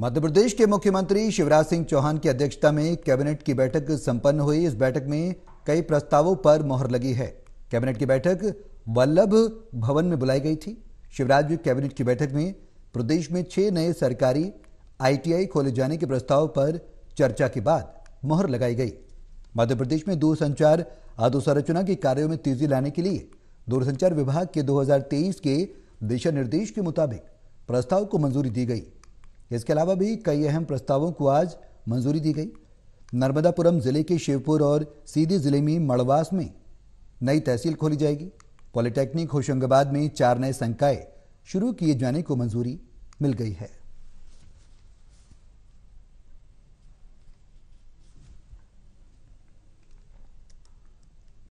मध्य प्रदेश के मुख्यमंत्री शिवराज सिंह चौहान की अध्यक्षता में कैबिनेट की बैठक संपन्न हुई इस बैठक में कई प्रस्तावों पर मोहर लगी है कैबिनेट की बैठक वल्लभ भवन में बुलाई गई थी शिवराज कैबिनेट की बैठक में प्रदेश में छह नए सरकारी आईटीआई खोले जाने के प्रस्ताव पर चर्चा के बाद मोहर लगाई गई मध्य प्रदेश में दूरसंचार अधोसंरचना के कार्यों में तेजी लाने के लिए दूरसंचार विभाग के 2023 के दिशा निर्देश के मुताबिक प्रस्ताव को मंजूरी दी गई इसके अलावा भी कई अहम प्रस्तावों को आज मंजूरी दी गई नर्मदापुरम जिले के शिवपुर और सीधी जिले में मड़वास में नई तहसील खोली जाएगी पॉलिटेक्निक होशंगाबाद में चार नए संकाय शुरू किए जाने को मंजूरी मिल गई है